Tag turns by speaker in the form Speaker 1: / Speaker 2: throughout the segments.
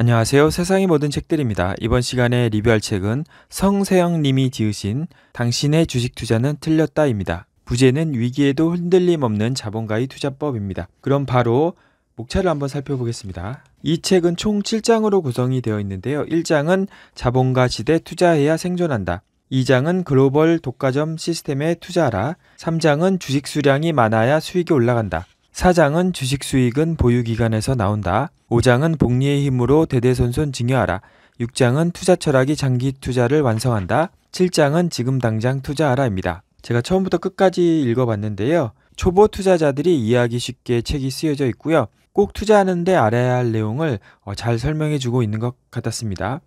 Speaker 1: 안녕하세요. 세상의 모든 책들입니다. 이번 시간에 리뷰할 책은 성세영 님이 지으신 당신의 주식 투자는 틀렸다입니다. 부제는 위기에도 흔들림 없는 자본가의 투자법입니다. 그럼 바로 목차를 한번 살펴보겠습니다. 이 책은 총 7장으로 구성이 되어 있는데요. 1장은 자본가 시대 투자해야 생존한다. 2장은 글로벌 독과점 시스템에 투자하라. 3장은 주식 수량이 많아야 수익이 올라간다. 4장은 주식 수익은 보유기간에서 나온다. 5장은 복리의 힘으로 대대손손 증여하라. 6장은 투자 철학이 장기 투자를 완성한다. 7장은 지금 당장 투자하라입니다. 제가 처음부터 끝까지 읽어봤는데요. 초보 투자자들이 이해하기 쉽게 책이 쓰여져 있고요. 꼭 투자하는데 알아야 할 내용을 어, 잘 설명해 주고 있는 것 같았습니다.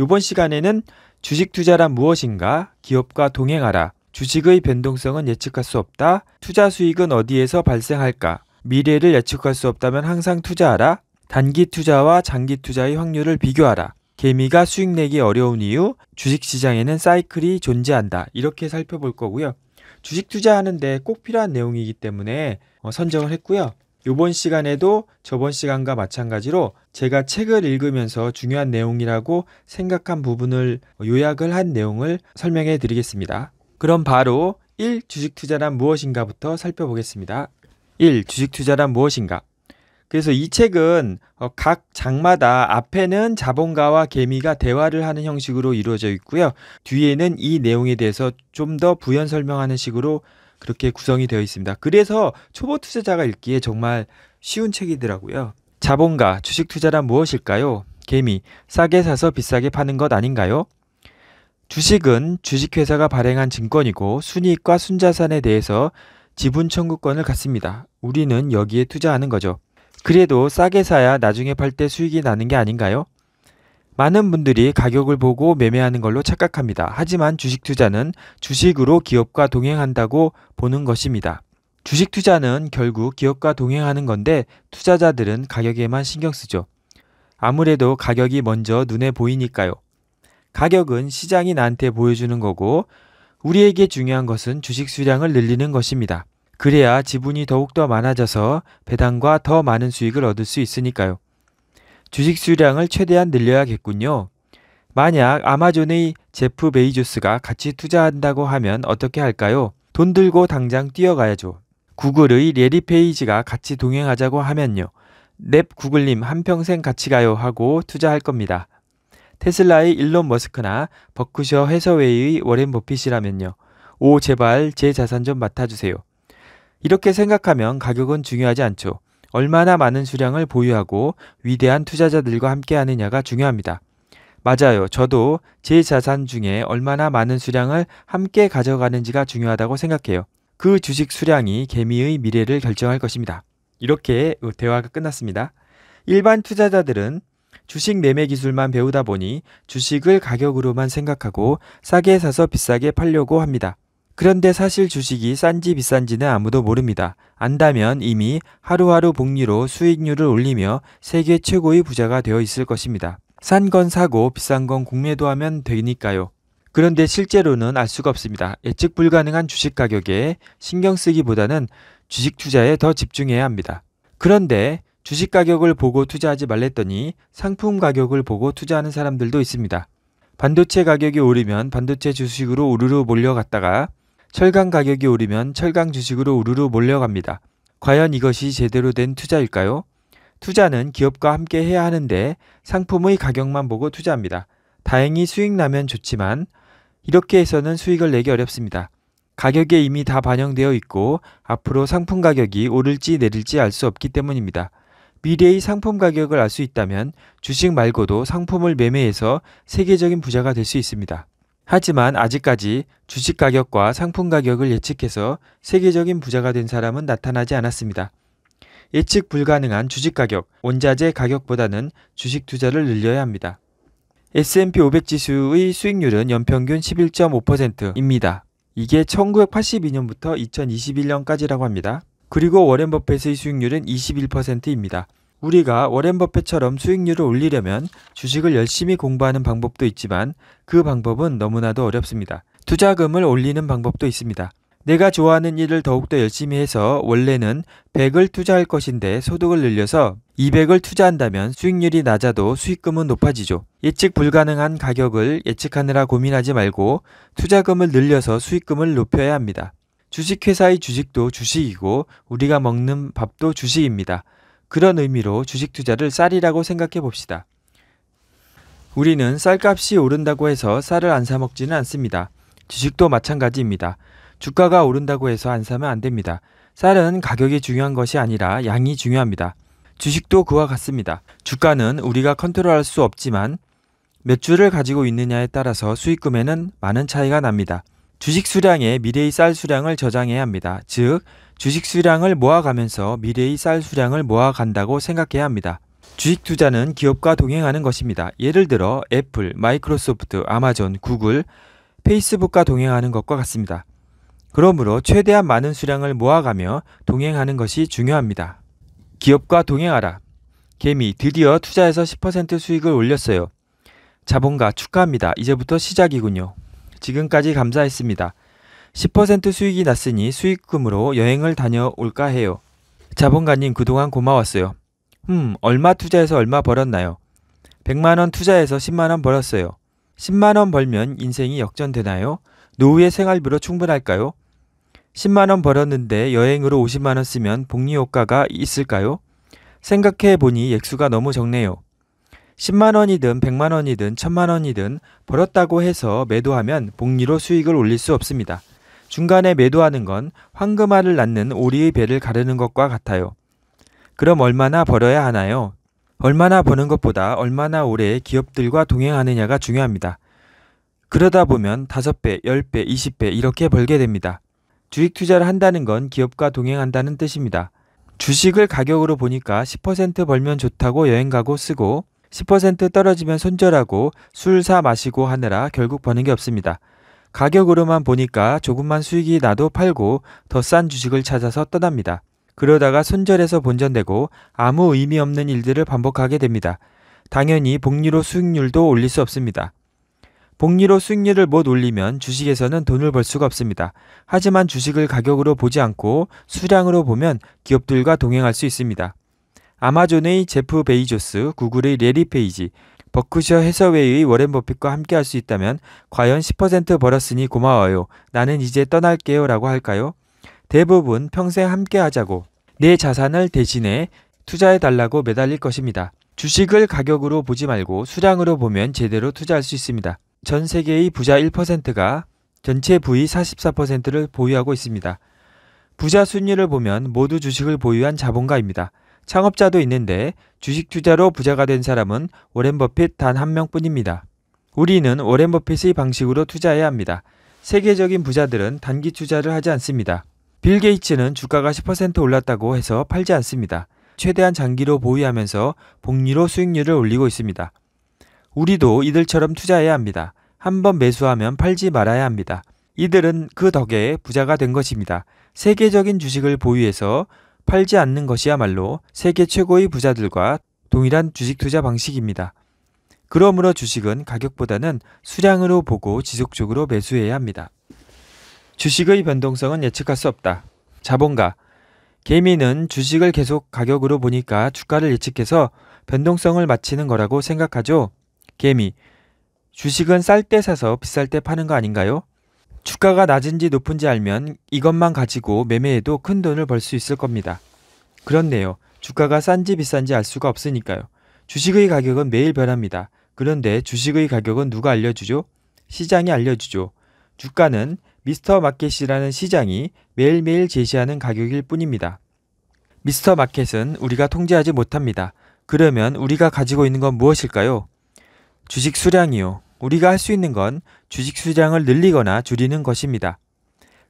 Speaker 1: 이번 시간에는 주식 투자란 무엇인가, 기업과 동행하라, 주식의 변동성은 예측할 수 없다. 투자 수익은 어디에서 발생할까? 미래를 예측할 수 없다면 항상 투자하라. 단기 투자와 장기 투자의 확률을 비교하라. 개미가 수익 내기 어려운 이유, 주식 시장에는 사이클이 존재한다. 이렇게 살펴볼 거고요. 주식 투자하는데 꼭 필요한 내용이기 때문에 어, 선정을 했고요. 이번 시간에도 저번 시간과 마찬가지로 제가 책을 읽으면서 중요한 내용이라고 생각한 부분을 요약을 한 내용을 설명해 드리겠습니다. 그럼 바로 1. 주식 투자란 무엇인가부터 살펴보겠습니다. 1. 주식 투자란 무엇인가? 그래서 이 책은 어, 각 장마다 앞에는 자본가와 개미가 대화를 하는 형식으로 이루어져 있고요. 뒤에는 이 내용에 대해서 좀 더 부연 설명하는 식으로 그렇게 구성이 되어 있습니다. 그래서 초보 투자자가 읽기에 정말 쉬운 책이더라고요. 자본가, 주식 투자란 무엇일까요? 개미, 싸게 사서 비싸게 파는 것 아닌가요? 주식은 주식회사가 발행한 증권이고 순이익과 순자산에 대해서 지분 청구권을 갖습니다. 우리는 여기에 투자하는 거죠. 그래도 싸게 사야 나중에 팔 때 수익이 나는 게 아닌가요? 많은 분들이 가격을 보고 매매하는 걸로 착각합니다. 하지만 주식 투자는 주식으로 기업과 동행한다고 보는 것입니다. 주식 투자는 결국 기업과 동행하는 건데 투자자들은 가격에만 신경 쓰죠. 아무래도 가격이 먼저 눈에 보이니까요. 가격은 시장이 나한테 보여주는 거고 우리에게 중요한 것은 주식 수량을 늘리는 것입니다. 그래야 지분이 더욱더 많아져서 배당과 더 많은 수익을 얻을 수 있으니까요. 주식 수량을 최대한 늘려야겠군요. 만약 아마존의 제프 베이조스가 같이 투자한다고 하면 어떻게 할까요? 돈 들고 당장 뛰어가야죠. 구글의 레리 페이지가 같이 동행하자고 하면요. 넵 구글님 한평생 같이 가요 하고 투자할 겁니다. 테슬라의 일론 머스크나 버크셔 해서웨이의 워렌 버핏이라면요. 오 제발 제 자산 좀 맡아주세요. 이렇게 생각하면 가격은 중요하지 않죠. 얼마나 많은 수량을 보유하고 위대한 투자자들과 함께 하느냐가 중요합니다. 맞아요. 저도 제 자산 중에 얼마나 많은 수량을 함께 가져가는지가 중요하다고 생각해요. 그 주식 수량이 개미의 미래를 결정할 것입니다. 이렇게 대화가 끝났습니다. 일반 투자자들은 주식 매매 기술만 배우다 보니 주식을 가격으로만 생각하고 싸게 사서 비싸게 팔려고 합니다. 그런데 사실 주식이 싼지 비싼지는 아무도 모릅니다. 안다면 이미 하루하루 복리로 수익률을 올리며 세계 최고의 부자가 되어 있을 것입니다. 싼 건 사고 비싼 건 공매도 하면 되니까요. 그런데 실제로는 알 수가 없습니다. 예측 불가능한 주식 가격에 신경 쓰기보다는 주식 투자에 더 집중해야 합니다. 그런데 주식 가격을 보고 투자하지 말랬더니 상품 가격을 보고 투자하는 사람들도 있습니다. 반도체 가격이 오르면 반도체 주식으로 우르르 몰려갔다가 철강 가격이 오르면 철강 주식으로 우르르 몰려갑니다. 과연 이것이 제대로 된 투자일까요? 투자는 기업과 함께 해야 하는데 상품의 가격만 보고 투자합니다. 다행히 수익 나면 좋지만 이렇게 해서는 수익을 내기 어렵습니다. 가격에 이미 다 반영되어 있고 앞으로 상품 가격이 오를지 내릴지 알 수 없기 때문입니다. 미래의 상품 가격을 알 수 있다면 주식 말고도 상품을 매매해서 세계적인 부자가 될 수 있습니다. 하지만 아직까지 주식 가격과 상품 가격을 예측해서 세계적인 부자가 된 사람은 나타나지 않았습니다. 예측 불가능한 주식 가격, 원자재 가격보다는 주식 투자를 늘려야 합니다. S&P 500 지수의 수익률은 연평균 11.5%입니다. 이게 1982년부터 2021년까지라고 합니다. 그리고 워렌 버핏의 수익률은 21%입니다. 우리가 워렌 버핏처럼 수익률을 올리려면 주식을 열심히 공부하는 방법도 있지만 그 방법은 너무나도 어렵습니다. 투자금을 올리는 방법도 있습니다. 내가 좋아하는 일을 더욱더 열심히 해서 원래는 100을 투자할 것인데 소득을 늘려서 200을 투자한다면 수익률이 낮아도 수익금은 높아지죠. 예측 불가능한 가격을 예측하느라 고민하지 말고 투자금을 늘려서 수익금을 높여야 합니다. 주식회사의 주식도 주식이고 우리가 먹는 밥도 주식입니다. 그런 의미로 주식 투자를 쌀이라고 생각해 봅시다. 우리는 쌀값이 오른다고 해서 쌀을 안 사먹지는 않습니다. 주식도 마찬가지입니다. 주가가 오른다고 해서 안 사면 안 됩니다. 쌀은 가격이 중요한 것이 아니라 양이 중요합니다. 주식도 그와 같습니다. 주가는 우리가 컨트롤할 수 없지만 몇 주를 가지고 있느냐에 따라서 수익금에는 많은 차이가 납니다. 주식 수량에 미래의 쌀 수량을 저장해야 합니다. 즉, 주식 수량을 모아가면서 미래의 쌀 수량을 모아간다고 생각해야 합니다. 주식 투자는 기업과 동행하는 것입니다. 예를 들어 애플, 마이크로소프트, 아마존, 구글, 페이스북과 동행하는 것과 같습니다. 그러므로 최대한 많은 수량을 모아가며 동행하는 것이 중요합니다. 기업과 동행하라. 개미, 드디어 투자에서 10% 수익을 올렸어요. 자본가 축하합니다. 이제부터 시작이군요. 지금까지 감사했습니다. 10% 수익이 났으니 수익금으로 여행을 다녀올까 해요. 자본가님 그동안 고마웠어요. 음, 얼마 투자해서 얼마 벌었나요? 100만원 투자해서 10만원 벌었어요. 10만원 벌면 인생이 역전되나요? 노후의 생활비로 충분할까요? 10만원 벌었는데 여행으로 50만원 쓰면 복리효과가 있을까요? 생각해 보니 액수가 너무 적네요. 10만 원이든 100만 원이든 1000만 원이든 벌었다고 해서 매도하면 복리로 수익을 올릴 수 없습니다. 중간에 매도하는 건 황금알을 낳는 오리의 배를 가르는 것과 같아요. 그럼 얼마나 벌어야 하나요? 얼마나 버는 것보다 얼마나 오래 기업들과 동행하느냐가 중요합니다. 그러다 보면 5배, 10배, 20배 이렇게 벌게 됩니다. 주식 투자를 한다는 건 기업과 동행한다는 뜻입니다. 주식을 가격으로 보니까 10% 벌면 좋다고 여행 가고 쓰고 10% 떨어지면 손절하고 술 사 마시고 하느라 결국 버는 게 없습니다. 가격으로만 보니까 조금만 수익이 나도 팔고 더 싼 주식을 찾아서 떠납니다. 그러다가 손절해서 본전되고 아무 의미 없는 일들을 반복하게 됩니다. 당연히 복리로 수익률도 올릴 수 없습니다. 복리로 수익률을 못 올리면 주식에서는 돈을 벌 수가 없습니다. 하지만 주식을 가격으로 보지 않고 수량으로 보면 기업들과 동행할 수 있습니다. 아마존의 제프 베이조스, 구글의 레리 페이지, 버크셔 해서웨이의 워렌 버핏과 함께 할 수 있다면 과연 10% 벌었으니 고마워요. 나는 이제 떠날게요. 라고 할까요? 대부분 평생 함께 하자고 내 자산을 대신해 투자해 달라고 매달릴 것입니다. 주식을 가격으로 보지 말고 수량으로 보면 제대로 투자할 수 있습니다. 전 세계의 부자 1%가 전체 부위 44%를 보유하고 있습니다. 부자 순위를 보면 모두 주식을 보유한 자본가입니다. 창업자도 있는데 주식 투자로 부자가 된 사람은 워렌 버핏 단 한 명뿐입니다. 우리는 워렌 버핏의 방식으로 투자해야 합니다. 세계적인 부자들은 단기 투자를 하지 않습니다. 빌 게이츠는 주가가 10% 올랐다고 해서 팔지 않습니다. 최대한 장기로 보유하면서 복리로 수익률을 올리고 있습니다. 우리도 이들처럼 투자해야 합니다. 한번 매수하면 팔지 말아야 합니다. 이들은 그 덕에 부자가 된 것입니다. 세계적인 주식을 보유해서 팔지 않는 것이야말로 세계 최고의 부자들과 동일한 주식 투자 방식입니다. 그러므로 주식은 가격보다는 수량으로 보고 지속적으로 매수해야 합니다. 주식의 변동성은 예측할 수 없다. 자본가. 개미는 주식을 계속 가격으로 보니까 주가를 예측해서 변동성을 맞히는 거라고 생각하죠. 개미. 주식은 쌀 때 사서 비쌀 때 파는 거 아닌가요? 주가가 낮은지 높은지 알면 이것만 가지고 매매해도 큰 돈을 벌 수 있을 겁니다. 그렇네요. 주가가 싼지 비싼지 알 수가 없으니까요. 주식의 가격은 매일 변합니다. 그런데 주식의 가격은 누가 알려주죠? 시장이 알려주죠. 주가는 미스터 마켓이라는 시장이 매일매일 제시하는 가격일 뿐입니다. 미스터 마켓은 우리가 통제하지 못합니다. 그러면 우리가 가지고 있는 건 무엇일까요? 주식 수량이요. 우리가 할 수 있는 건 주식 수량을 늘리거나 줄이는 것입니다.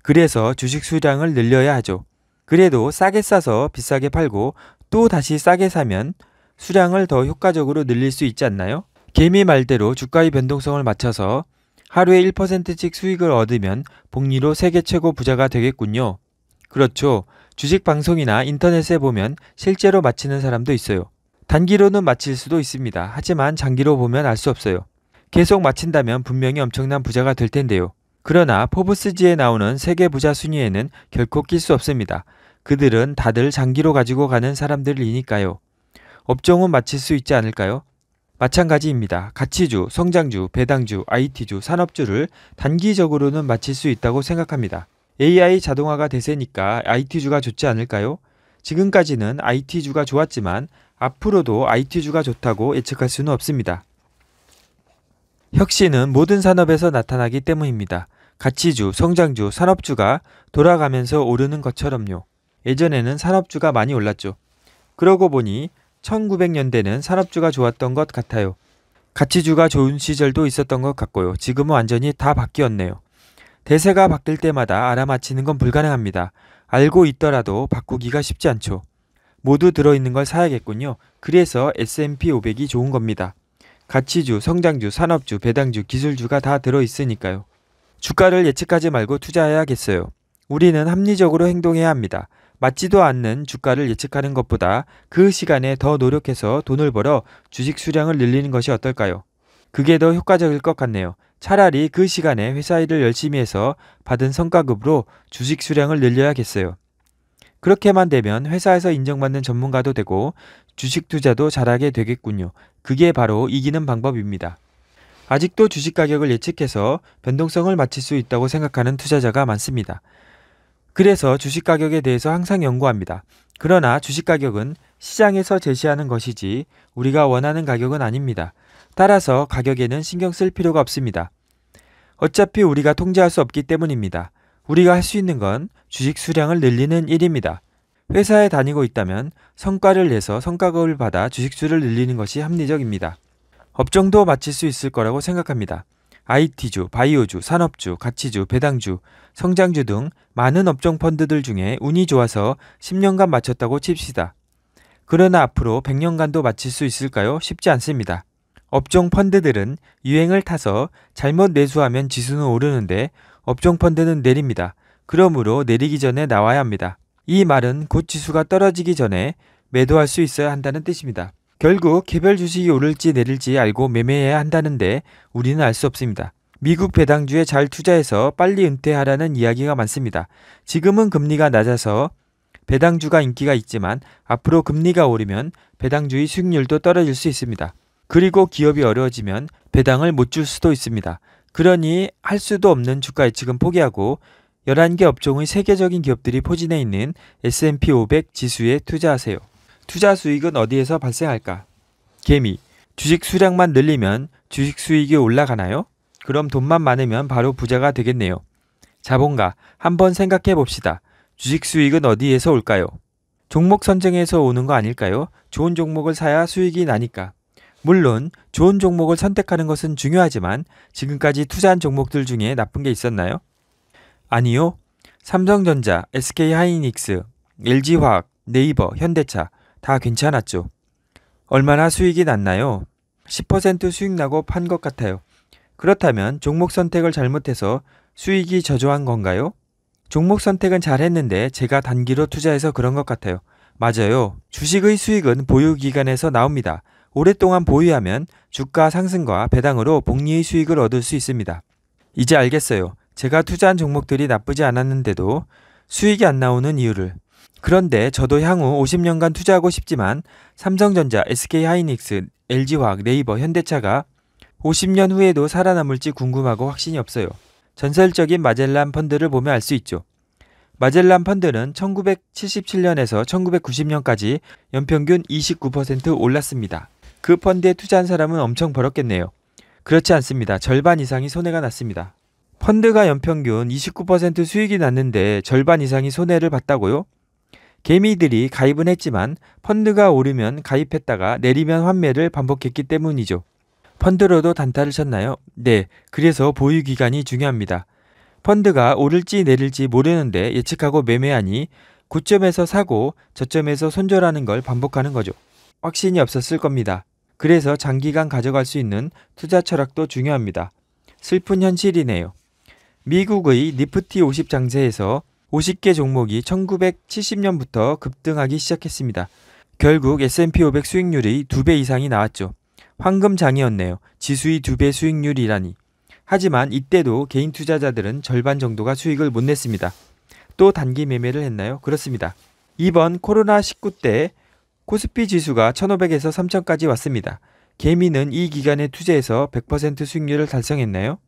Speaker 1: 그래서 주식 수량을 늘려야 하죠. 그래도 싸게 싸서 비싸게 팔고 또 다시 싸게 사면 수량을 더 효과적으로 늘릴 수 있지 않나요? 개미 말대로 주가의 변동성을 맞춰서 하루에 1%씩 수익을 얻으면 복리로 세계 최고 부자가 되겠군요. 그렇죠. 주식 방송이나 인터넷에 보면 실제로 마치는 사람도 있어요. 단기로는 마칠 수도 있습니다. 하지만 장기로 보면 알 수 없어요. 계속 마친다면 분명히 엄청난 부자가 될 텐데요. 그러나 포브스지에 나오는 세계 부자 순위에는 결코 낄 수 없습니다. 그들은 다들 장기로 가지고 가는 사람들이니까요. 업종은 마칠 수 있지 않을까요? 마찬가지입니다. 가치주, 성장주, 배당주, IT주, 산업주를 단기적으로는 마칠 수 있다고 생각합니다. AI 자동화가 대세니까 IT주가 좋지 않을까요? 지금까지는 IT주가 좋았지만 앞으로도 IT주가 좋다고 예측할 수는 없습니다. 혁신은 모든 산업에서 나타나기 때문입니다. 가치주, 성장주, 산업주가 돌아가면서 오르는 것처럼요. 예전에는 산업주가 많이 올랐죠. 그러고 보니 1900년대는 산업주가 좋았던 것 같아요. 가치주가 좋은 시절도 있었던 것 같고요. 지금은 완전히 다 바뀌었네요. 대세가 바뀔 때마다 알아맞히는 건 불가능합니다. 알고 있더라도 바꾸기가 쉽지 않죠. 모두 들어있는 걸 사야겠군요. 그래서 S&P 500이 좋은 겁니다. 가치주, 성장주, 산업주, 배당주, 기술주가 다 들어있으니까요. 주가를 예측하지 말고 투자해야겠어요. 우리는 합리적으로 행동해야 합니다. 맞지도 않는 주가를 예측하는 것보다 그 시간에 더 노력해서 돈을 벌어 주식 수량을 늘리는 것이 어떨까요? 그게 더 효과적일 것 같네요. 차라리 그 시간에 회사 일을 열심히 해서 받은 성과급으로 주식 수량을 늘려야겠어요. 그렇게만 되면 회사에서 인정받는 전문가도 되고 주식 투자도 잘하게 되겠군요. 그게 바로 이기는 방법입니다. 아직도 주식 가격을 예측해서 변동성을 맞출 수 있다고 생각하는 투자자가 많습니다. 그래서 주식 가격에 대해서 항상 연구합니다. 그러나 주식 가격은 시장에서 제시하는 것이지 우리가 원하는 가격은 아닙니다. 따라서 가격에는 신경 쓸 필요가 없습니다. 어차피 우리가 통제할 수 없기 때문입니다. 우리가 할 수 있는 건 주식 수량을 늘리는 일입니다. 회사에 다니고 있다면 성과를 내서 성과급을 받아 주식수를 늘리는 것이 합리적입니다. 업종도 마칠 수 있을 거라고 생각합니다. IT주, 바이오주, 산업주, 가치주, 배당주, 성장주 등 많은 업종 펀드들 중에 운이 좋아서 10년간 마쳤다고 칩시다. 그러나 앞으로 100년간도 마칠 수 있을까요? 쉽지 않습니다. 업종 펀드들은 유행을 타서 잘못 매수하면 지수는 오르는데 업종 펀드는 내립니다. 그러므로 내리기 전에 나와야 합니다. 이 말은 곧 지수가 떨어지기 전에 매도할 수 있어야 한다는 뜻입니다. 결국 개별 주식이 오를지 내릴지 알고 매매해야 한다는데 우리는 알 수 없습니다. 미국 배당주에 잘 투자해서 빨리 은퇴하라는 이야기가 많습니다. 지금은 금리가 낮아서 배당주가 인기가 있지만 앞으로 금리가 오르면 배당주의 수익률도 떨어질 수 있습니다. 그리고 기업이 어려워지면 배당을 못 줄 수도 있습니다. 그러니 할 수도 없는 주가 예측은 포기하고 11개 업종의 세계적인 기업들이 포진해 있는 S&P 500 지수에 투자하세요. 투자 수익은 어디에서 발생할까? 개미. 주식 수량만 늘리면 주식 수익이 올라가나요? 그럼 돈만 많으면 바로 부자가 되겠네요. 자본가. 한번 생각해 봅시다. 주식 수익은 어디에서 올까요? 종목 선정에서 오는 거 아닐까요? 좋은 종목을 사야 수익이 나니까. 물론 좋은 종목을 선택하는 것은 중요하지만 지금까지 투자한 종목들 중에 나쁜 게 있었나요? 아니요. 삼성전자, SK하이닉스, LG화학, 네이버, 현대차 다 괜찮았죠. 얼마나 수익이 났나요? 10% 수익 나고 판 것 같아요. 그렇다면 종목 선택을 잘못해서 수익이 저조한 건가요? 종목 선택은 잘했는데 제가 단기로 투자해서 그런 것 같아요. 맞아요. 주식의 수익은 보유 기간에서 나옵니다. 오랫동안 보유하면 주가 상승과 배당으로 복리의 수익을 얻을 수 있습니다. 이제 알겠어요. 제가 투자한 종목들이 나쁘지 않았는데도 수익이 안 나오는 이유를 그런데 저도 향후 50년간 투자하고 싶지만 삼성전자, SK하이닉스, LG화학, 네이버, 현대차가 50년 후에도 살아남을지 궁금하고 확신이 없어요. 전설적인 마젤란 펀드를 보면 알 수 있죠. 마젤란 펀드는 1977년에서 1990년까지 연평균 29% 올랐습니다. 그 펀드에 투자한 사람은 엄청 벌었겠네요. 그렇지 않습니다. 절반 이상이 손해가 났습니다. 펀드가 연평균 29% 수익이 났는데 절반 이상이 손해를 봤다고요? 개미들이 가입은 했지만 펀드가 오르면 가입했다가 내리면 환매를 반복했기 때문이죠. 펀드로도 단타를 쳤나요? 네. 그래서 보유 기간이 중요합니다. 펀드가 오를지 내릴지 모르는데 예측하고 매매하니 고점에서 사고 저점에서 손절하는 걸 반복하는 거죠. 확신이 없었을 겁니다. 그래서 장기간 가져갈 수 있는 투자 철학도 중요합니다. 슬픈 현실이네요. 미국의 니프티 50 장세에서 50개 종목이 1970년부터 급등하기 시작했습니다. 결국 S&P 500 수익률이 2배 이상이 나왔죠. 황금장이었네요. 지수의 2배 수익률이라니. 하지만 이때도 개인 투자자들은 절반 정도가 수익을 못 냈습니다. 또 단기 매매를 했나요? 그렇습니다. 이번 코로나19 때 코스피 지수가 1500에서 3000까지 왔습니다. 개미는 이 기간에 투자해서 100% 수익률을 달성했나요?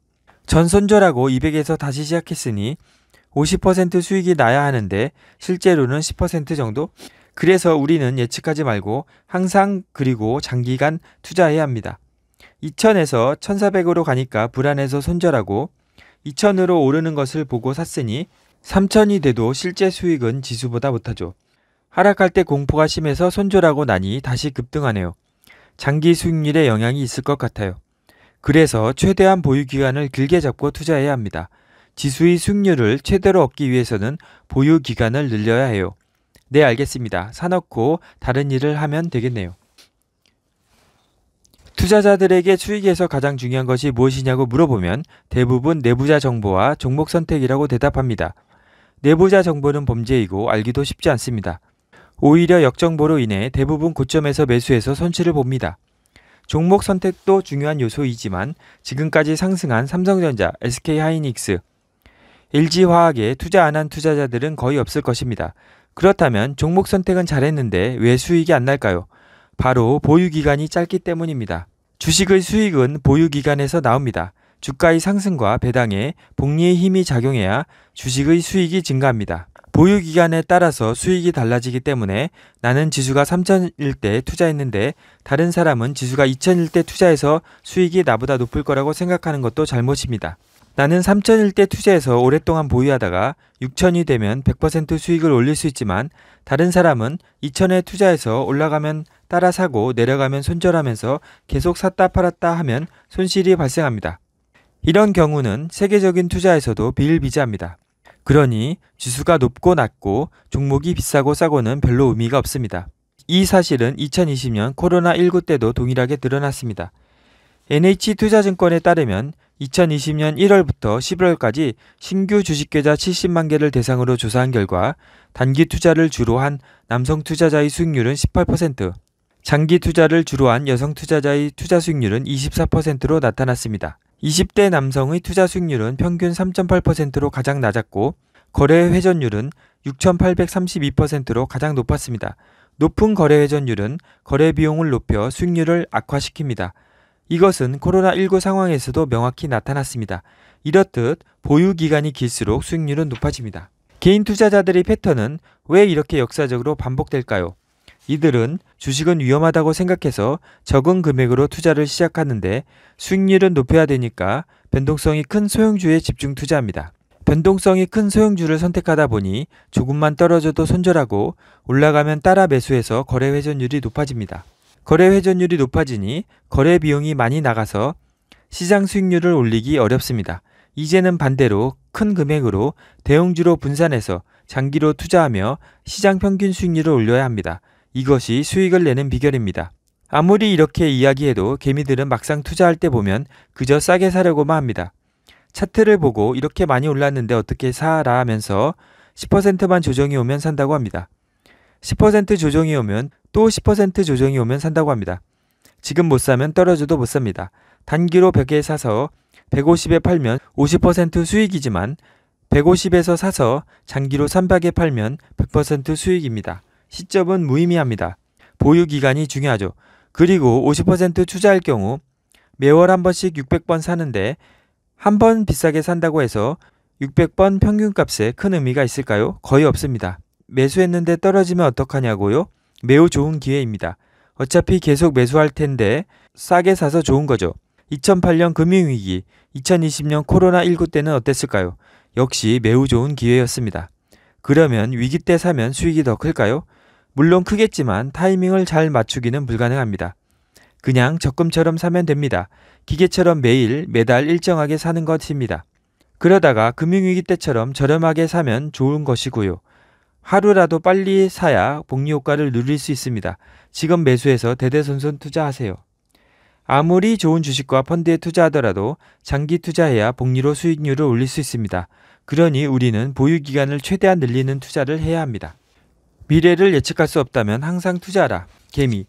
Speaker 1: 전선절하고 200에서 다시 시작했으니 50% 수익이 나야 하는데 실제로는 10% 정도? 그래서 우리는 예측하지 말고 항상 그리고 장기간 투자해야 합니다. 2000에서 1400으로 가니까 불안해서 손절하고 2000으로 오르는 것을 보고 샀으니 3000이 돼도 실제 수익은 지수보다 못하죠. 하락할 때 공포가 심해서 손절하고 나니 다시 급등하네요. 장기 수익률에 영향이 있을 것 같아요. 그래서 최대한 보유 기간을 길게 잡고 투자해야 합니다. 지수의 승률을 최대로 얻기 위해서는 보유 기간을 늘려야 해요. 네, 알겠습니다. 사놓고 다른 일을 하면 되겠네요. 투자자들에게 수익에서 가장 중요한 것이 무엇이냐고 물어보면 대부분 내부자 정보와 종목 선택이라고 대답합니다. 내부자 정보는 범죄이고 알기도 쉽지 않습니다. 오히려 역정보로 인해 대부분 고점에서 매수해서 손실을 봅니다. 종목 선택도 중요한 요소이지만 지금까지 상승한 삼성전자, SK하이닉스, LG화학에 투자 안 한 투자자들은 거의 없을 것입니다. 그렇다면 종목 선택은 잘했는데 왜 수익이 안 날까요? 바로 보유기간이 짧기 때문입니다. 주식의 수익은 보유기간에서 나옵니다. 주가의 상승과 배당에 복리의 힘이 작용해야 주식의 수익이 증가합니다. 보유기간에 따라서 수익이 달라지기 때문에 나는 지수가 3,000일 때 투자했는데 다른 사람은 지수가 2,000일 때 투자해서 수익이 나보다 높을 거라고 생각하는 것도 잘못입니다. 나는 3천일 대 투자해서 오랫동안 보유하다가 6천이 되면 100% 수익을 올릴 수 있지만 다른 사람은 2천에 투자해서 올라가면 따라 사고 내려가면 손절하면서 계속 샀다 팔았다 하면 손실이 발생합니다. 이런 경우는 세계적인 투자에서도 비일비재합니다. 그러니 지수가 높고 낮고 종목이 비싸고 싸고는 별로 의미가 없습니다. 이 사실은 2020년 코로나19 때도 동일하게 드러났습니다. NH투자증권에 따르면 2020년 1월부터 11월까지 신규 주식계좌 70만 개를 대상으로 조사한 결과 단기 투자를 주로 한 남성 투자자의 수익률은 18%, 장기 투자를 주로 한 여성 투자자의 투자 수익률은 24%로 나타났습니다. 20대 남성의 투자 수익률은 평균 3.8%로 가장 낮았고 거래 회전율은 6,832%로 가장 높았습니다. 높은 거래 회전율은 거래 비용을 높여 수익률을 악화시킵니다. 이것은 코로나19 상황에서도 명확히 나타났습니다. 이렇듯 보유 기간이 길수록 수익률은 높아집니다. 개인 투자자들의 패턴은 왜 이렇게 역사적으로 반복될까요? 이들은 주식은 위험하다고 생각해서 적은 금액으로 투자를 시작하는데 수익률은 높여야 되니까 변동성이 큰 소형주에 집중 투자합니다. 변동성이 큰 소형주를 선택하다 보니 조금만 떨어져도 손절하고 올라가면 따라 매수해서 거래 회전율이 높아집니다. 거래 회전율이 높아지니 거래 비용이 많이 나가서 시장 수익률을 올리기 어렵습니다. 이제는 반대로 큰 금액으로 대형주로 분산해서 장기로 투자하며 시장 평균 수익률을 올려야 합니다. 이것이 수익을 내는 비결입니다. 아무리 이렇게 이야기해도 개미들은 막상 투자할 때 보면 그저 싸게 사려고만 합니다. 차트를 보고 이렇게 많이 올랐는데 어떻게 사라 하면서 10%만 조정이 오면 산다고 합니다. 10% 조정이 오면 또10% 조정이 오면 산다고 합니다. 지금 못 사면 떨어져도 못 삽니다. 단기로 100에 사서 150에 팔면 50% 수익이지만 150에서 사서 장기로 300에 팔면 100% 수익입니다. 시점은 무의미합니다. 보유 기간이 중요하죠. 그리고 50% 투자할 경우 매월 한 번씩 600번 사는데 한 번 비싸게 산다고 해서 600번 평균값에 큰 의미가 있을까요? 거의 없습니다. 매수했는데 떨어지면 어떡하냐고요? 매우 좋은 기회입니다. 어차피 계속 매수할 텐데 싸게 사서 좋은 거죠. 2008년 금융위기, 2020년 코로나19 때는 어땠을까요? 역시 매우 좋은 기회였습니다. 그러면 위기 때 사면 수익이 더 클까요? 물론 크겠지만 타이밍을 잘 맞추기는 불가능합니다. 그냥 적금처럼 사면 됩니다. 기계처럼 매일, 매달 일정하게 사는 것입니다. 그러다가 금융위기 때처럼 저렴하게 사면 좋은 것이고요. 하루라도 빨리 사야 복리 효과를 누릴 수 있습니다. 지금 매수해서 대대손손 투자하세요. 아무리 좋은 주식과 펀드에 투자하더라도 장기 투자해야 복리로 수익률을 올릴 수 있습니다. 그러니 우리는 보유 기간을 최대한 늘리는 투자를 해야 합니다. 미래를 예측할 수 없다면 항상 투자하라. 개미.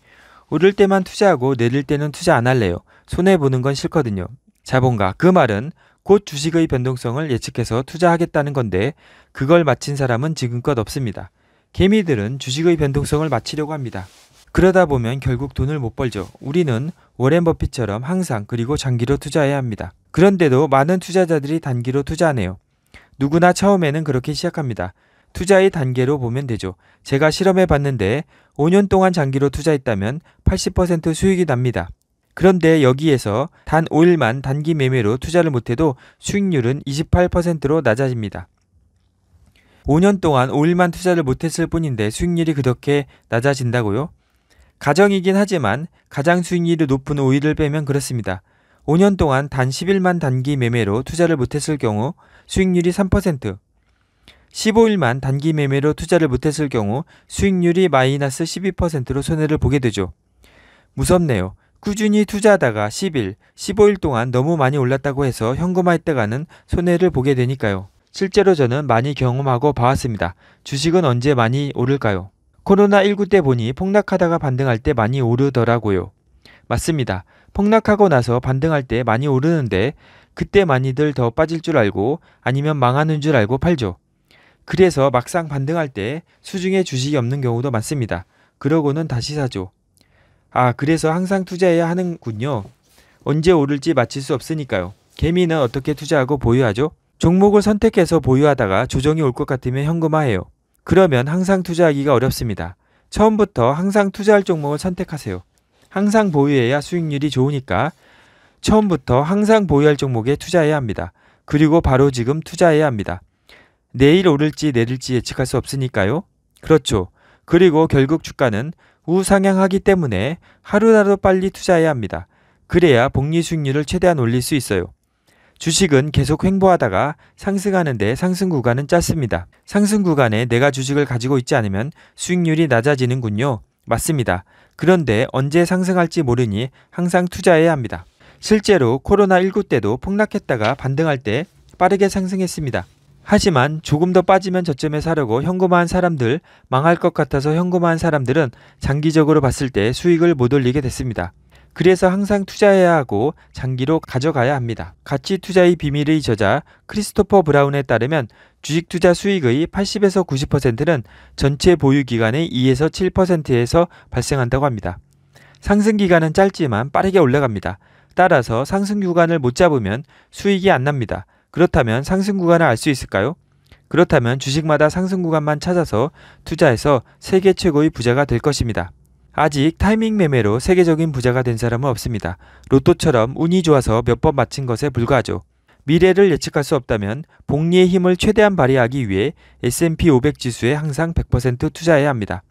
Speaker 1: 오를 때만 투자하고 내릴 때는 투자 안 할래요. 손해 보는 건 싫거든요. 자본가. 그 말은 곧 주식의 변동성을 예측해서 투자하겠다는 건데 그걸 마친 사람은 지금껏 없습니다. 개미들은 주식의 변동성을 마치려고 합니다. 그러다 보면 결국 돈을 못 벌죠. 우리는 워렌 버핏처럼 항상 그리고 장기로 투자해야 합니다. 그런데도 많은 투자자들이 단기로 투자하네요. 누구나 처음에는 그렇게 시작합니다. 투자의 단계로 보면 되죠. 제가 실험해 봤는데 5년 동안 장기로 투자했다면 80% 수익이 납니다. 그런데 여기에서 단 5일만 단기 매매로 투자를 못해도 수익률은 28%로 낮아집니다. 5년 동안 5일만 투자를 못했을 뿐인데 수익률이 그렇게 낮아진다고요? 가정이긴 하지만 가장 수익률이 높은 5일을 빼면 그렇습니다. 5년 동안 단 10일만 단기 매매로 투자를 못했을 경우 수익률이 3%, 15일만 단기 매매로 투자를 못했을 경우 수익률이 마이너스 12%로 손해를 보게 되죠. 무섭네요. 꾸준히 투자하다가 10일, 15일 동안 너무 많이 올랐다고 해서 현금화했다가는 손해를 보게 되니까요. 실제로 저는 많이 경험하고 봐왔습니다. 주식은 언제 많이 오를까요? 코로나19 때 보니 폭락하다가 반등할 때 많이 오르더라고요. 맞습니다. 폭락하고 나서 반등할 때 많이 오르는데 그때 많이들 더 빠질 줄 알고 아니면 망하는 줄 알고 팔죠. 그래서 막상 반등할 때 수중에 주식이 없는 경우도 많습니다. 그러고는 다시 사죠. 아, 그래서 항상 투자해야 하는군요. 언제 오를지 맞출수 없으니까요. 개미는 어떻게 투자하고 보유하죠? 종목을 선택해서 보유하다가 조정이 올 것 같으면 현금화해요. 그러면 항상 투자하기가 어렵습니다. 처음부터 항상 투자할 종목을 선택하세요. 항상 보유해야 수익률이 좋으니까 처음부터 항상 보유할 종목에 투자해야 합니다. 그리고 바로 지금 투자해야 합니다. 내일 오를지 내릴지 예측할 수 없으니까요. 그렇죠. 그리고 결국 주가는 우상향하기 때문에 하루라도 빨리 투자해야 합니다. 그래야 복리 수익률을 최대한 올릴 수 있어요. 주식은 계속 횡보하다가 상승하는데 상승 구간은 짧습니다. 상승 구간에 내가 주식을 가지고 있지 않으면 수익률이 낮아지는군요. 맞습니다. 그런데 언제 상승할지 모르니 항상 투자해야 합니다. 실제로 코로나19 때도 폭락했다가 반등할 때 빠르게 상승했습니다. 하지만 조금 더 빠지면 저점에 사려고 현금화한 사람들, 망할 것 같아서 현금화한 사람들은 장기적으로 봤을 때 수익을 못 올리게 됐습니다. 그래서 항상 투자해야 하고 장기로 가져가야 합니다. 가치 투자의 비밀의 저자 크리스토퍼 브라운에 따르면 주식 투자 수익의 80에서 90%는 전체 보유 기간의 2에서 7%에서 발생한다고 합니다. 상승 기간은 짧지만 빠르게 올라갑니다. 따라서 상승 구간을 못 잡으면 수익이 안 납니다. 그렇다면 상승 구간을 알 수 있을까요? 그렇다면 주식마다 상승 구간만 찾아서 투자해서 세계 최고의 부자가 될 것입니다. 아직 타이밍 매매로 세계적인 부자가 된 사람은 없습니다. 로또처럼 운이 좋아서 몇 번 맞힌 것에 불과하죠. 미래를 예측할 수 없다면 복리의 힘을 최대한 발휘하기 위해 S&P 500 지수에 항상 100% 투자해야 합니다.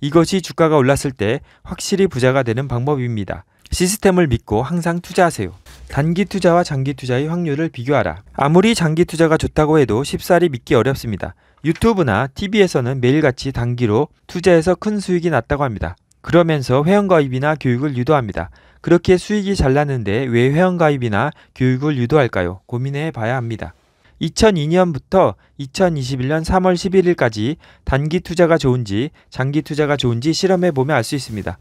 Speaker 1: 이것이 주가가 올랐을 때 확실히 부자가 되는 방법입니다. 시스템을 믿고 항상 투자하세요. 단기 투자와 장기 투자의 확률을 비교하라. 아무리 장기 투자가 좋다고 해도 쉽사리 믿기 어렵습니다. 유튜브나 TV에서는 매일같이 단기로 투자해서 큰 수익이 났다고 합니다. 그러면서 회원가입이나 교육을 유도합니다. 그렇게 수익이 잘났는데왜 회원가입이나 교육을 유도할까요? 고민해 봐야 합니다. 2002년부터 2021년 3월 11일까지 단기 투자가 좋은지 장기 투자가 좋은지 실험해 보면 알 수 있습니다.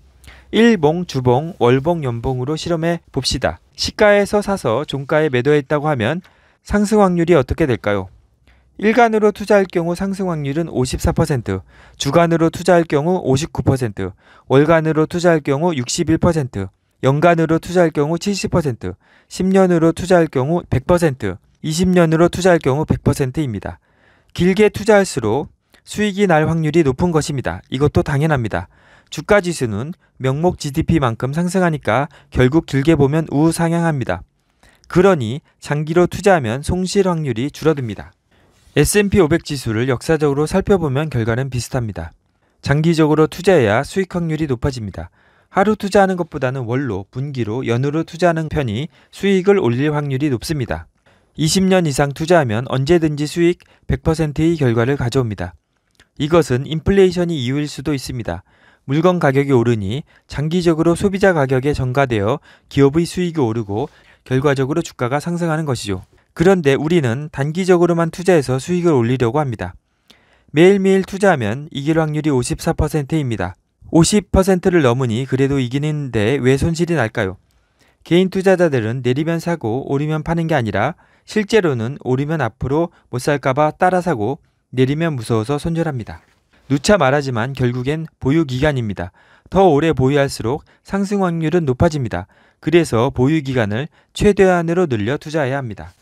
Speaker 1: 1봉 주봉, 월봉, 연봉으로 실험해 봅시다. 시가에서 사서 종가에 매도했다고 하면 상승 확률이 어떻게 될까요? 일간으로 투자할 경우 상승 확률은 54%, 주간으로 투자할 경우 59%, 월간으로 투자할 경우 61%, 연간으로 투자할 경우 70%, 10년으로 투자할 경우 100%, 20년으로 투자할 경우 100%입니다. 길게 투자할수록 수익이 날 확률이 높은 것입니다. 이것도 당연합니다. 주가 지수는 명목 GDP만큼 상승하니까 결국 길게 보면 우상향합니다. 그러니 장기로 투자하면 손실 확률이 줄어듭니다. S&P 500 지수를 역사적으로 살펴보면 결과는 비슷합니다. 장기적으로 투자해야 수익 확률이 높아집니다. 하루 투자하는 것보다는 월로, 분기로, 연으로 투자하는 편이 수익을 올릴 확률이 높습니다. 20년 이상 투자하면 언제든지 수익 100%의 결과를 가져옵니다. 이것은 인플레이션이 이유일 수도 있습니다. 물건 가격이 오르니 장기적으로 소비자 가격에 전가되어 기업의 수익이 오르고 결과적으로 주가가 상승하는 것이죠. 그런데 우리는 단기적으로만 투자해서 수익을 올리려고 합니다. 매일매일 투자하면 이길 확률이 54%입니다. 50%를 넘으니 그래도 이기는데 왜 손실이 날까요? 개인 투자자들은 내리면 사고 오르면 파는 게 아니라 실제로는 오르면 앞으로 못 살까봐 따라 사고 내리면 무서워서 손절합니다. 누차 말하지만 결국엔 보유 기간입니다. 더 오래 보유할수록 상승 확률은 높아집니다. 그래서 보유 기간을 최대한으로 늘려 투자해야 합니다.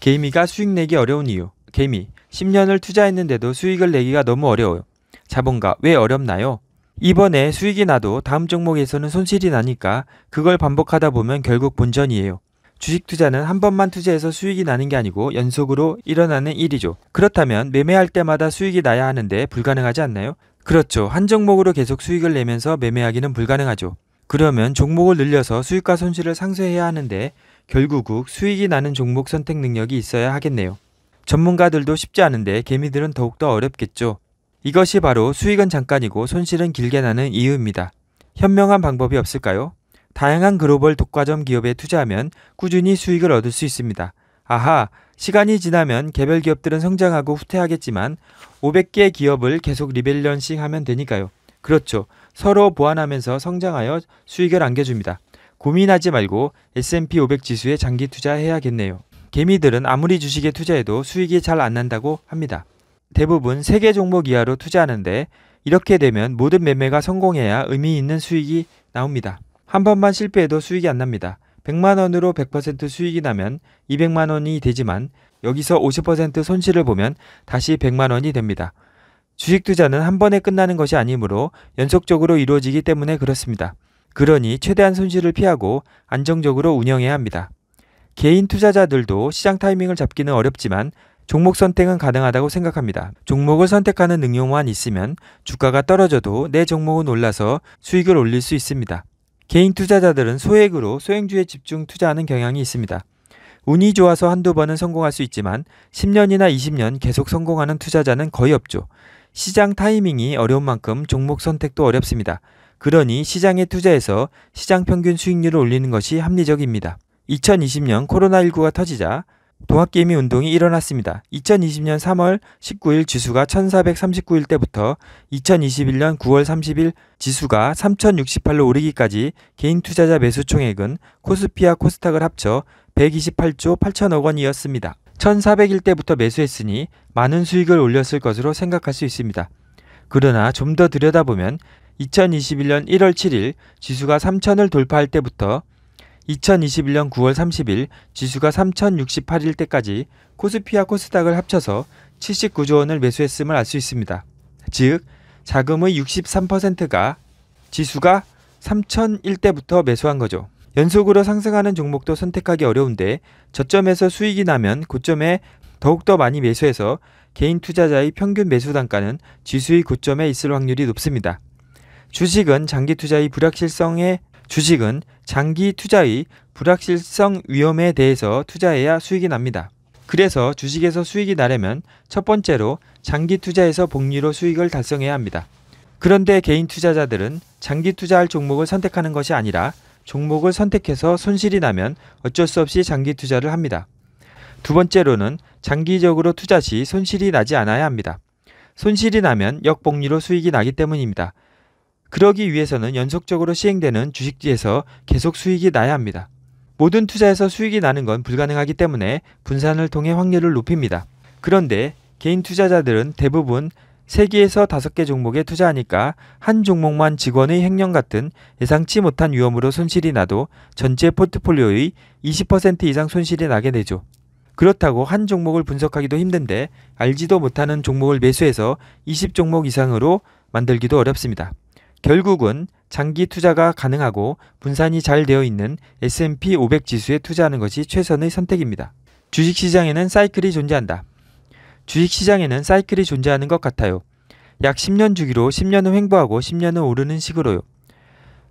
Speaker 1: 개미가 수익 내기 어려운 이유. 개미 10년을 투자했는데도 수익을 내기가 너무 어려워요. 자본가 왜 어렵나요? 이번에 수익이 나도 다음 종목에서는 손실이 나니까 그걸 반복하다 보면 결국 본전이에요. 주식 투자는 한 번만 투자해서 수익이 나는 게 아니고 연속으로 일어나는 일이죠. 그렇다면 매매할 때마다 수익이 나야 하는데 불가능하지 않나요? 그렇죠. 한 종목으로 계속 수익을 내면서 매매하기는 불가능하죠. 그러면 종목을 늘려서 수익과 손실을 상쇄해야 하는데 결국 수익이 나는 종목 선택 능력이 있어야 하겠네요. 전문가들도 쉽지 않은데 개미들은 더욱더 어렵겠죠. 이것이 바로 수익은 잠깐이고 손실은 길게 나는 이유입니다. 현명한 방법이 없을까요? 다양한 글로벌 독과점 기업에 투자하면 꾸준히 수익을 얻을 수 있습니다. 아하, 시간이 지나면 개별 기업들은 성장하고 후퇴하겠지만 500개 기업을 계속 리밸런싱 하면 되니까요. 그렇죠. 서로 보완하면서 성장하여 수익을 안겨줍니다. 고민하지 말고 S&P 500 지수에 장기 투자해야겠네요. 개미들은 아무리 주식에 투자해도 수익이 잘 안 난다고 합니다. 대부분 3개 종목 이하로 투자하는데 이렇게 되면 모든 매매가 성공해야 의미 있는 수익이 나옵니다. 한 번만 실패해도 수익이 안 납니다. 100만 원으로 100% 수익이 나면 200만 원이 되지만 여기서 50% 손실을 보면 다시 100만 원이 됩니다. 주식 투자는 한 번에 끝나는 것이 아니므로 연속적으로 이루어지기 때문에 그렇습니다. 그러니 최대한 손실을 피하고 안정적으로 운영해야 합니다. 개인 투자자들도 시장 타이밍을 잡기는 어렵지만 종목 선택은 가능하다고 생각합니다. 종목을 선택하는 능력만 있으면 주가가 떨어져도 내 종목은 올라서 수익을 올릴 수 있습니다. 개인 투자자들은 소액으로 소행주에 집중 투자하는 경향이 있습니다. 운이 좋아서 한두 번은 성공할 수 있지만 10년이나 20년 계속 성공하는 투자자는 거의 없죠. 시장 타이밍이 어려운 만큼 종목 선택도 어렵습니다. 그러니 시장에 투자해서 시장 평균 수익률을 올리는 것이 합리적입니다. 2020년 코로나19가 터지자 동학개미 운동이 일어났습니다. 2020년 3월 19일 지수가 1439일 때부터 2021년 9월 30일 지수가 3068로 오르기까지 개인 투자자 매수 총액은 코스피와 코스닥을 합쳐 128조 8천억 원이었습니다. 1400일 때부터 매수했으니 많은 수익을 올렸을 것으로 생각할 수 있습니다. 그러나 좀 더 들여다보면 2021년 1월 7일 지수가 3천을 돌파할 때부터 2021년 9월 30일 지수가 3068일 때까지 코스피와 코스닥을 합쳐서 79조 원을 매수했음을 알 수 있습니다. 즉 자금의 63%가 지수가 3001 때부터 매수한 거죠. 연속으로 상승하는 종목도 선택하기 어려운데 저점에서 수익이 나면 고점에 더욱더 많이 매수해서 개인 투자자의 평균 매수 단가는 지수의 고점에 있을 확률이 높습니다. 주식은 장기 투자의 불확실성에 주식은 장기 투자의 불확실성 위험에 대해서 투자해야 수익이 납니다. 그래서 주식에서 수익이 나려면 첫 번째로 장기 투자에서 복리로 수익을 달성해야 합니다. 그런데 개인 투자자들은 장기 투자할 종목을 선택하는 것이 아니라 종목을 선택해서 손실이 나면 어쩔 수 없이 장기 투자를 합니다. 두 번째로는 장기적으로 투자 시 손실이 나지 않아야 합니다. 손실이 나면 역복리로 수익이 나기 때문입니다. 그러기 위해서는 연속적으로 시행되는 주식지에서 계속 수익이 나야 합니다. 모든 투자에서 수익이 나는 건 불가능하기 때문에 분산을 통해 확률을 높입니다. 그런데 개인 투자자들은 대부분 3개에서 5개 종목에 투자하니까 한 종목만 직원의 횡령 같은 예상치 못한 위험으로 손실이 나도 전체 포트폴리오의 20% 이상 손실이 나게 되죠. 그렇다고 한 종목을 분석하기도 힘든데 알지도 못하는 종목을 매수해서 20종목 이상으로 만들기도 어렵습니다. 결국은 장기 투자가 가능하고 분산이 잘 되어 있는 S&P 500 지수에 투자하는 것이 최선의 선택입니다. 주식시장에는 사이클이 존재한다. 주식시장에는 사이클이 존재하는 것 같아요. 약 10년 주기로 10년은 횡보하고 10년은 오르는 식으로요.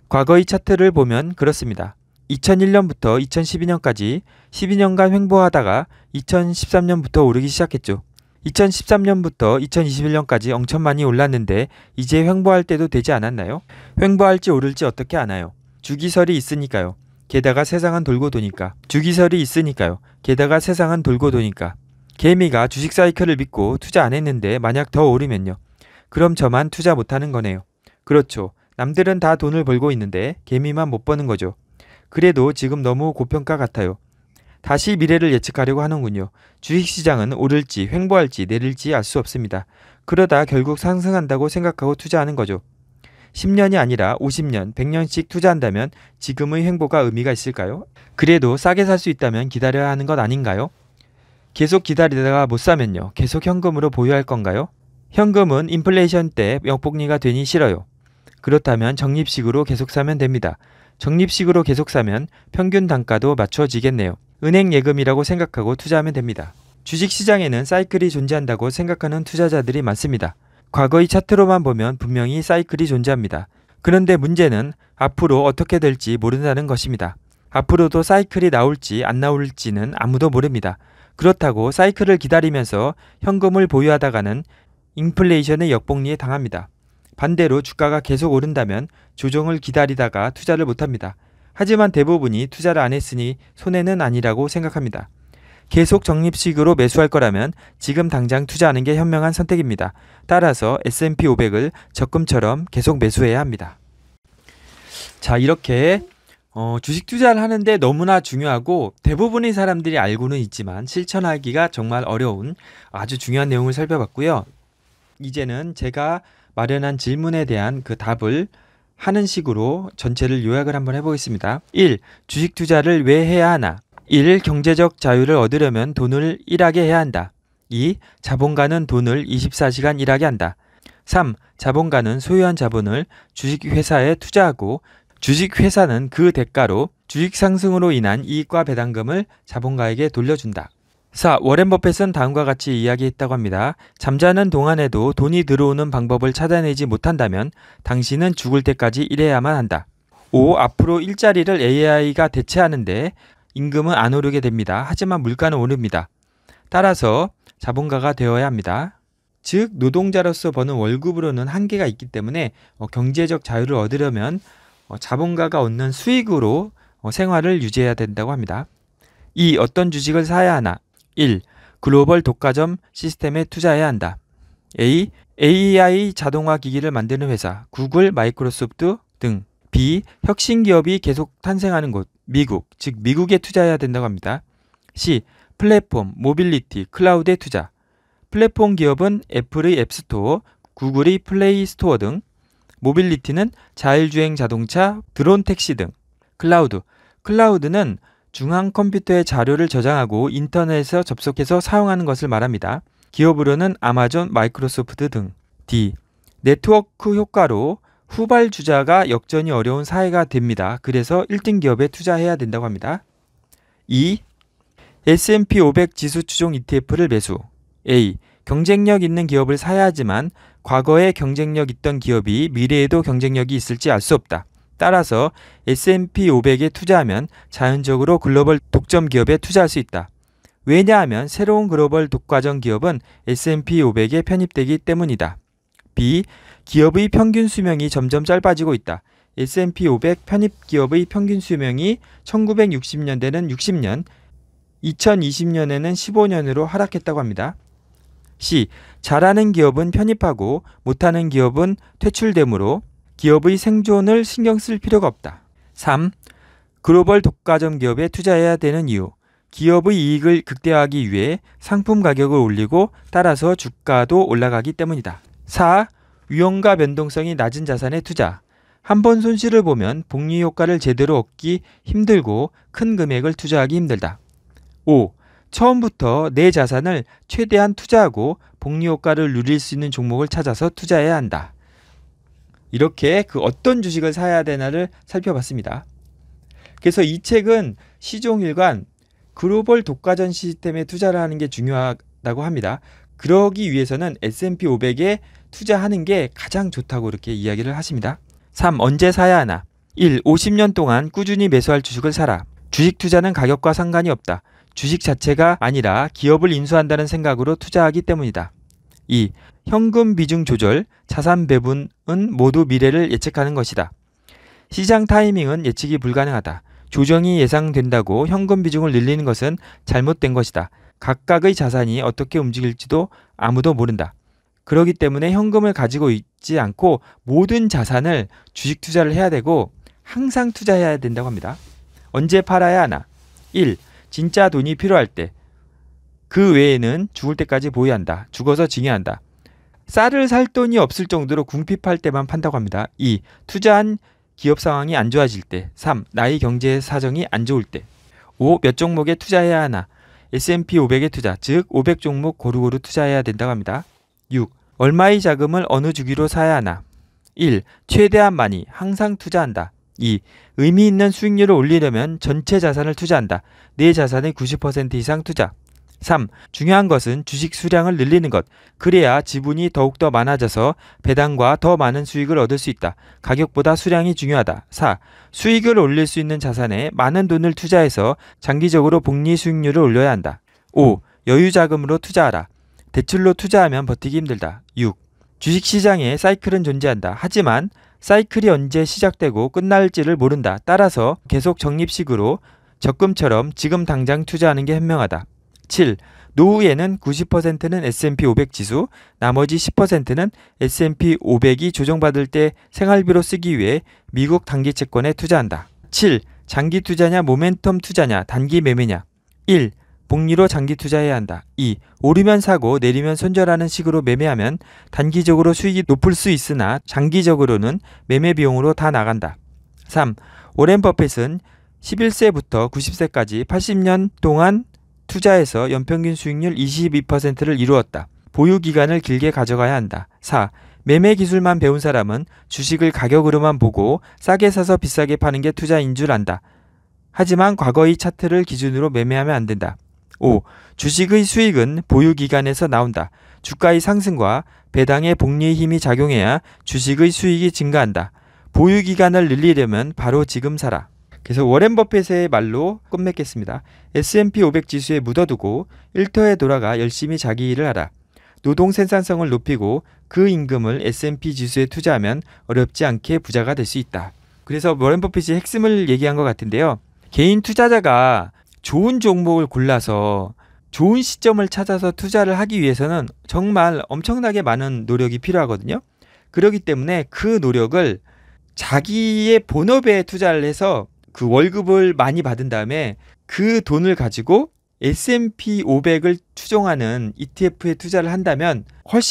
Speaker 1: 과거의 차트를 보면 그렇습니다. 2001년부터 2012년까지 12년간 횡보하다가 2013년부터 오르기 시작했죠. 2013년부터 2021년까지 엄청 많이 올랐는데 이제 횡보할 때도 되지 않았나요? 횡보할지 오를지 어떻게 아나요? 주기설이 있으니까요. 게다가 세상은 돌고 도니까. 주기설이 있으니까요. 게다가 세상은 돌고 도니까. 개미가 주식 사이클을 믿고 투자 안 했는데 만약 더 오르면요. 그럼 저만 투자 못하는 거네요. 그렇죠. 남들은 다 돈을 벌고 있는데 개미만 못 버는 거죠. 그래도 지금 너무 고평가 같아요. 다시 미래를 예측하려고 하는군요. 주식시장은 오를지 횡보할지 내릴지 알 수 없습니다. 그러다 결국 상승한다고 생각하고 투자하는 거죠. 10년이 아니라 50년, 100년씩 투자한다면 지금의 횡보가 의미가 있을까요? 그래도 싸게 살 수 있다면 기다려야 하는 것 아닌가요? 계속 기다리다가 못 사면요. 계속 현금으로 보유할 건가요? 현금은 인플레이션 때 역복리가 되니 싫어요. 그렇다면 적립식으로 계속 사면 됩니다. 적립식으로 계속 사면 평균 단가도 맞춰지겠네요. 은행 예금이라고 생각하고 투자하면 됩니다. 주식 시장에는 사이클이 존재한다고 생각하는 투자자들이 많습니다. 과거의 차트로만 보면 분명히 사이클이 존재합니다. 그런데 문제는 앞으로 어떻게 될지 모른다는 것입니다. 앞으로도 사이클이 나올지 안 나올지는 아무도 모릅니다. 그렇다고 사이클을 기다리면서 현금을 보유하다가는 인플레이션의 역복리에 당합니다. 반대로 주가가 계속 오른다면 조정을 기다리다가 투자를 못합니다. 하지만 대부분이 투자를 안 했으니 손해는 아니라고 생각합니다. 계속 적립식으로 매수할 거라면 지금 당장 투자하는 게 현명한 선택입니다. 따라서 S&P 500을 적금처럼 계속 매수해야 합니다. 자, 이렇게 어, 주식 투자를 하는데 너무나 중요하고 대부분의 사람들이 알고는 있지만 실천하기가 정말 어려운 아주 중요한 내용을 살펴봤고요. 이제는 제가 마련한 질문에 대한 그 답을 하는 식으로 전체를 요약을 한번 해보겠습니다. 1. 주식 투자를 왜 해야 하나? 1. 경제적 자유를 얻으려면 돈을 일하게 해야 한다. 2. 자본가는 돈을 24시간 일하게 한다. 3. 자본가는 소유한 자본을 주식회사에 투자하고 주식회사는 그 대가로 주식 상승으로 인한 이익과 배당금을 자본가에게 돌려준다. 4. 워렌 버펫은 다음과 같이 이야기했다고 합니다. 잠자는 동안에도 돈이 들어오는 방법을 찾아내지 못한다면 당신은 죽을 때까지 일해야만 한다. 5. 앞으로 일자리를 AI가 대체하는데 임금은 안 오르게 됩니다. 하지만 물가는 오릅니다. 따라서 자본가가 되어야 합니다. 즉 노동자로서 버는 월급으로는 한계가 있기 때문에 어, 경제적 자유를 얻으려면 어, 자본가가 얻는 수익으로 어, 생활을 유지해야 된다고 합니다. 이 어떤 주식을 사야 하나? 1. 글로벌 독과점 시스템에 투자해야 한다. A. AI 자동화 기기를 만드는 회사, 구글, 마이크로소프트 등. B. 혁신 기업이 계속 탄생하는 곳, 미국, 즉 미국에 투자해야 된다고 합니다. C. 플랫폼, 모빌리티, 클라우드에 투자. 플랫폼 기업은 애플의 앱스토어, 구글의 플레이스토어 등. 모빌리티는 자율주행 자동차, 드론 택시 등. 클라우드. 클라우드는 중앙 컴퓨터에 자료를 저장하고 인터넷에서 접속해서 사용하는 것을 말합니다. 기업으로는 아마존, 마이크로소프트 등. D. 네트워크 효과로 후발주자가 역전이 어려운 사회가 됩니다. 그래서 1등 기업에 투자해야 된다고 합니다. E. S&P 500 지수 추종 ETF를 매수. A. 경쟁력 있는 기업을 사야 하지만 과거에 경쟁력 있던 기업이 미래에도 경쟁력이 있을지 알 수 없다. 따라서 S&P 500에 투자하면 자연적으로 글로벌 독점 기업에 투자할 수 있다. 왜냐하면 새로운 글로벌 독과점 기업은 S&P 500에 편입되기 때문이다. B. 기업의 평균 수명이 점점 짧아지고 있다. S&P 500 편입 기업의 평균 수명이 1960년대는 60년, 2020년에는 15년으로 하락했다고 합니다. C. 잘하는 기업은 편입하고 못하는 기업은 퇴출되므로 기업의 생존을 신경 쓸 필요가 없다. 3. 글로벌 독과점 기업에 투자해야 되는 이유. 기업의 이익을 극대화하기 위해 상품 가격을 올리고 따라서 주가도 올라가기 때문이다. 4. 위험과 변동성이 낮은 자산에 투자. 한 번 손실을 보면 복리 효과를 제대로 얻기 힘들고 큰 금액을 투자하기 힘들다. 5. 처음부터 내 자산을 최대한 투자하고 복리 효과를 누릴 수 있는 종목을 찾아서 투자해야 한다. 이렇게 그 어떤 주식을 사야 되나를 살펴봤습니다. 그래서 이 책은 시종일관 글로벌 독과점 시스템에 투자를 하는 게 중요하다고 합니다. 그러기 위해서는 S&P 500에 투자하는 게 가장 좋다고 이렇게 이야기를 하십니다. 3. 언제 사야 하나? 1. 50년 동안 꾸준히 매수할 주식을 사라. 주식 투자는 가격과 상관이 없다. 주식 자체가 아니라 기업을 인수한다는 생각으로 투자하기 때문이다. 2. 현금 비중 조절, 자산 배분은 모두 미래를 예측하는 것이다. 시장 타이밍은 예측이 불가능하다. 조정이 예상된다고 현금 비중을 늘리는 것은 잘못된 것이다. 각각의 자산이 어떻게 움직일지도 아무도 모른다. 그러기 때문에 현금을 가지고 있지 않고 모든 자산을 주식 투자를 해야 되고 항상 투자해야 된다고 합니다. 언제 팔아야 하나? 1. 진짜 돈이 필요할 때. 그 외에는 죽을 때까지 보유한다. 죽어서 증여한다 쌀을 살 돈이 없을 정도로 궁핍할 때만 판다고 합니다. 2. 투자한 기업 상황이 안 좋아질 때. 3. 나의 경제 사정이 안 좋을 때. 5. 몇 종목에 투자해야 하나. S&P 500에 투자, 즉500 종목 고루고루 투자해야 된다고 합니다. 6. 얼마의 자금을 어느 주기로 사야 하나. 1. 최대한 많이 항상 투자한다. 2. 의미 있는 수익률을 올리려면 전체 자산을 투자한다. 내 자산의 90% 이상 투자. 3. 중요한 것은 주식 수량을 늘리는 것. 그래야 지분이 더욱더 많아져서 배당과 더 많은 수익을 얻을 수 있다. 가격보다 수량이 중요하다. 4. 수익을 올릴 수 있는 자산에 많은 돈을 투자해서 장기적으로 복리 수익률을 올려야 한다. 5. 여유 자금으로 투자하라. 대출로 투자하면 버티기 힘들다. 6. 주식 시장에 사이클은 존재한다. 하지만 사이클이 언제 시작되고 끝날지를 모른다. 따라서 계속 적립식으로 적금처럼 지금 당장 투자하는 게 현명하다. 7. 노후에는 90%는 S&P 500 지수, 나머지 10%는 S&P 500이 조정받을 때 생활비로 쓰기 위해 미국 단기 채권에 투자한다. 7. 장기 투자냐 모멘텀 투자냐 단기 매매냐 1. 복리로 장기 투자해야 한다. 2. 오르면 사고 내리면 손절하는 식으로 매매하면 단기적으로 수익이 높을 수 있으나 장기적으로는 매매 비용으로 다 나간다. 3. 오렌 버핏은 11세부터 90세까지 80년 동안 투자에서 연평균 수익률 22%를 이루었다. 보유 기간을 길게 가져가야 한다. 4. 매매 기술만 배운 사람은 주식을 가격으로만 보고 싸게 사서 비싸게 파는 게 투자인 줄 안다. 하지만 과거의 차트를 기준으로 매매하면 안 된다. 5. 주식의 수익은 보유 기간에서 나온다. 주가의 상승과 배당의 복리의 힘이 작용해야 주식의 수익이 증가한다. 보유 기간을 늘리려면 바로 지금 사라. 그래서 워렌 버핏의 말로 끝맺겠습니다. S&P 500 지수에 묻어두고 일터에 돌아가 열심히 자기 일을 하라. 노동 생산성을 높이고 그 임금을 S&P 지수에 투자하면 어렵지 않게 부자가 될 수 있다. 그래서 워렌 버핏이 핵심을 얘기한 것 같은데요. 개인 투자자가 좋은 종목을 골라서 좋은 시점을 찾아서 투자를 하기 위해서는 정말 엄청나게 많은 노력이 필요하거든요. 그렇기 때문에 그 노력을 자기의 본업에 투자를 해서 그 월급을 많이 받은 다음에 그 돈을 가지고 S&P 500을 추종하는 ETF에 투자를 한다면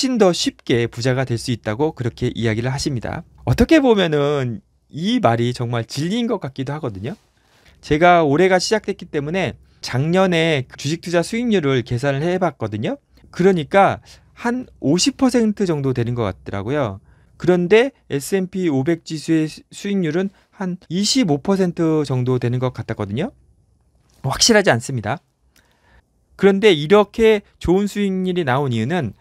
Speaker 1: 훨씬 더 쉽게 부자가 될 수 있다고 그렇게 이야기를 하십니다. 어떻게 보면은 이 말이 정말 진리인 것 같기도 하거든요. 제가 올해가 시작됐기 때문에 작년에 주식 투자 수익률을 계산을 해 봤거든요. 그러니까 한 50% 정도 되는 것 같더라고요. 그런데 S&P 500 지수의 수익률은 한25% 정도 되는 것 같았거든요. 확실하지 않습니다. 그런데 이렇게 좋은 수익률이 나온 이유는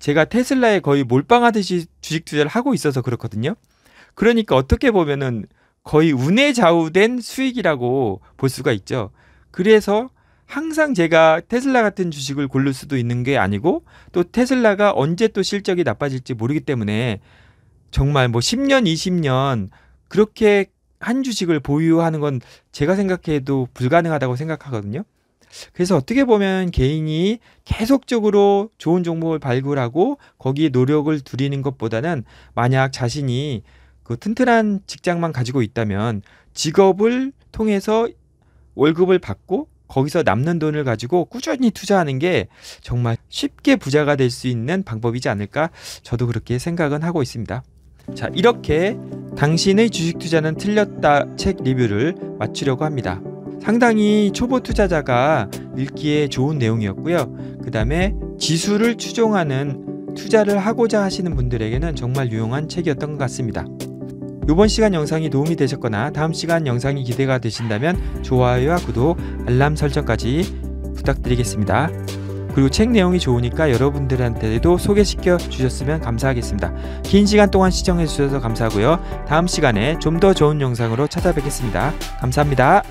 Speaker 1: 제가 테슬라에 거의 몰빵하듯이 주식 투자를 하고 있어서 그렇거든요. 그러니까 어떻게 보면은 거의 운에 좌우된 수익이라고 볼 수가 있죠. 그래서 항상 제가 테슬라 같은 주식을 고를 수도 있는 게 아니고 또 테슬라가 언제 또 실적이 나빠질지 모르기 때문에 정말 뭐 10년, 20년 그렇게 한 주식을 보유하는 건 제가 생각해도 불가능하다고 생각하거든요. 그래서 어떻게 보면 개인이 계속적으로 좋은 종목을 발굴하고 거기에 노력을 들이는 것보다는 만약 자신이 그 튼튼한 직장만 가지고 있다면 직업을 통해서 월급을 받고 거기서 남는 돈을 가지고 꾸준히 투자하는 게 정말 쉽게 부자가 될 수 있는 방법이지 않을까 저도 그렇게 생각은 하고 있습니다. 자, 이렇게 당신의 주식 투자는 틀렸다 책 리뷰를 마치려고 합니다. 상당히 초보 투자자가 읽기에 좋은 내용이었고요. 그 다음에 지수를 추종하는 투자를 하고자 하시는 분들에게는 정말 유용한 책이었던 것 같습니다. 이번 시간 영상이 도움이 되셨거나 다음 시간 영상이 기대가 되신다면 좋아요와 구독, 알람 설정까지 부탁드리겠습니다. 그리고 책 내용이 좋으니까 여러분들한테도 소개시켜 주셨으면 감사하겠습니다. 긴 시간 동안 시청해 주셔서 감사하고요. 다음 시간에 좀 더 좋은 영상으로 찾아뵙겠습니다. 감사합니다.